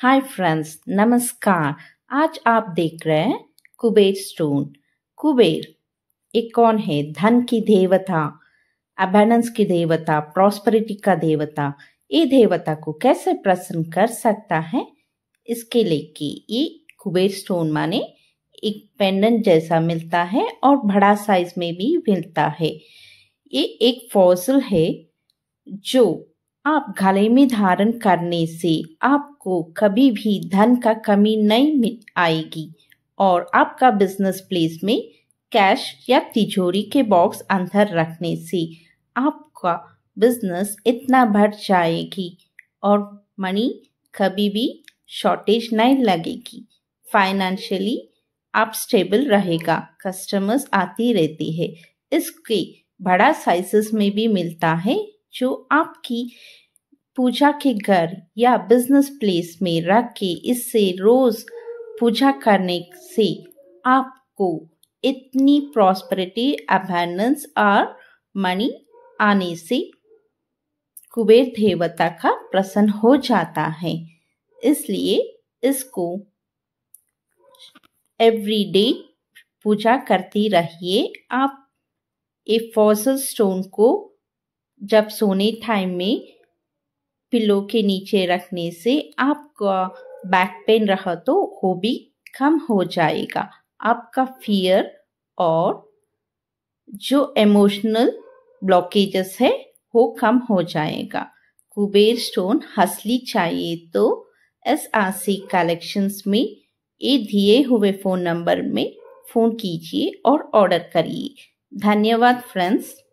hi friends नमस्कार आज आप देख रहे हैं कुबेर स्टोन कुबेर एक कौन है धन की देवता अबेंडेंस की देवता प्रॉस्पेरिटी का देवता ये देवता को कैसे प्रसन्न कर सकता है इसके लेके ये कुबेर स्टोन माने एक पेंडेंट जैसा मिलता है और बड़ा साइज में भी मिलता है ये एक फॉसिल है जो आप गले में धारण करने से आपको कभी भी धन का कमी नहीं आएगी और आपका बिजनेस प्लेस में कैश या तिजोरी के बॉक्स अंदर रखने से आपका बिजनेस इतना बढ़ जाएगी और मनी कभी भी शॉर्टेज नहीं लगेगी फाइनेंशियली आप स्टेबल रहेगा कस्टमर्स आती रहती है इसके बड़ा साइजेस में भी मिलता है जो आपकी पूजा के घर या बिजनेस प्लेस में रख के इससे रोज पूजा करने से आपको इतनी प्रॉस्परिटी अबेंडेंस और मनी आने से कुबेर देवता का प्रसन्न हो जाता है इसलिए इसको एवरी डे पूजा करती रहिए आप ए फॉसल स्टोन को जब सोने टाइम में पिलो के नीचे रखने से आपका बैक पेन रहा तो वो भी कम हो जाएगा आपका फियर और जो इमोशनल ब्लॉकेजेस है वो कम हो जाएगा कुबेर स्टोन हसली चाहिए तो एस आर सी कलेक्शंस में ये दिए हुए फ़ोन नंबर में फ़ोन कीजिए और ऑर्डर करिए धन्यवाद फ्रेंड्स